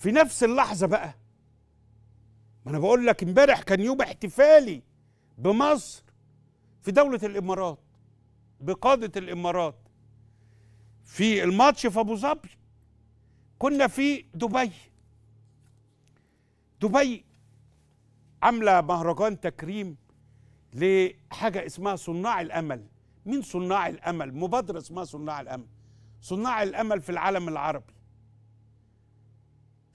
في نفس اللحظه بقى ما انا بقول لك امبارح كان يوم احتفالي بمصر في دوله الامارات بقاده الامارات في الماتش في ابو ظبي كنا في دبي دبي عامله مهرجان تكريم لحاجه اسمها صناع الامل مين صناع الامل مبادره اسمها صناع الامل صناع الامل في العالم العربي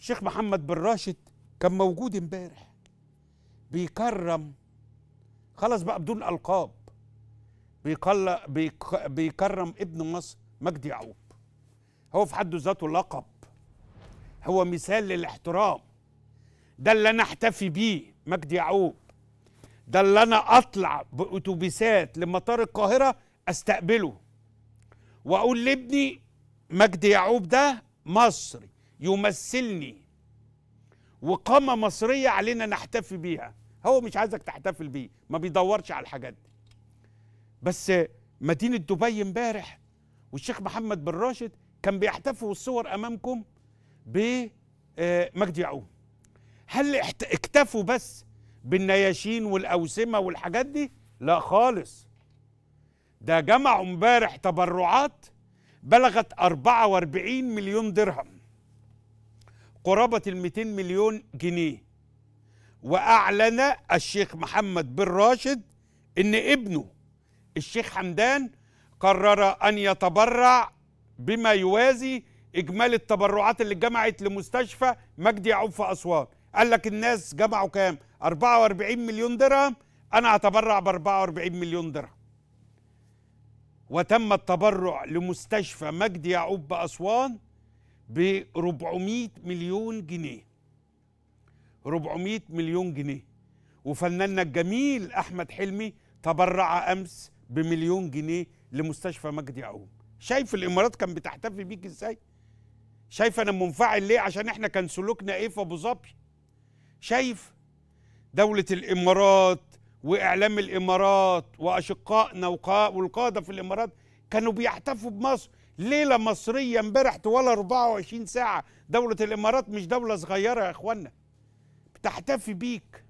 الشيخ محمد بن راشد كان موجود امبارح بيكرم خلاص بقى بدون القاب بيقل بيك بيكرم ابن مصر مجدي يعقوب هو في حد ذاته لقب هو مثال للاحترام ده اللي انا احتفي بيه مجدي يعقوب ده اللي انا اطلع باتوبيسات لمطار القاهره استقبله واقول لابني مجدي يعقوب ده مصري يمثلني وقامه مصريه علينا نحتفي بيها هو مش عايزك تحتفل بيه ما بيدورش على الحاجات دي بس مدينه دبي امبارح والشيخ محمد بن راشد كان بيحتفوا الصور امامكم بمجدي آه، يعقوب هل اكتفوا بس بالنياشين والاوسمه والحاجات دي لا خالص ده جمعوا امبارح تبرعات بلغت 44 مليون درهم قرابة ال 200 مليون جنيه وأعلن الشيخ محمد بن راشد إن ابنه الشيخ حمدان قرر أن يتبرع بما يوازي إجمالي التبرعات اللي جمعت لمستشفى مجدي يعقوب في أسوان قال لك الناس جمعوا كام 44 مليون درهم أنا هتبرع ب 44 مليون درهم وتم التبرع لمستشفى مجدي يعقوب بأسوان ب 400 مليون جنيه 400 مليون جنيه وفناننا الجميل احمد حلمي تبرع امس بمليون جنيه لمستشفى مجدي يعقوب شايف الامارات كان بتحتفي بيك ازاي شايف انا منفعل ليه عشان احنا كان سلوكنا ايه في ابو ظبي شايف دوله الامارات واعلام الامارات واشقائنا والقاده في الامارات كانوا بيحتفوا بمصر ليلة مصرية امبارح طوال 24 ساعة دولة الإمارات مش دولة صغيرة يا إخوانا بتحتفي بيك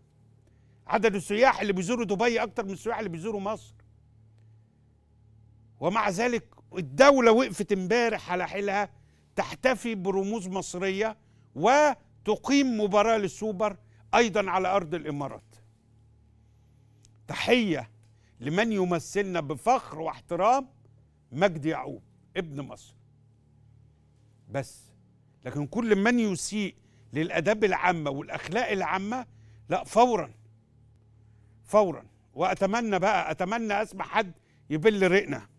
عدد السياح اللي بيزوروا دبي أكتر من السياح اللي بيزوروا مصر ومع ذلك الدولة وقفت امبارح على حيلها تحتفي برموز مصرية وتقيم مباراة للسوبر أيضا على أرض الإمارات تحية لمن يمثلنا بفخر واحترام مجدي يعقوب ابن مصر بس لكن كل من يسيء للاداب العامه والاخلاق العامه لا فورا فورا واتمنى بقى اتمنى اسمع حد يبل رقنا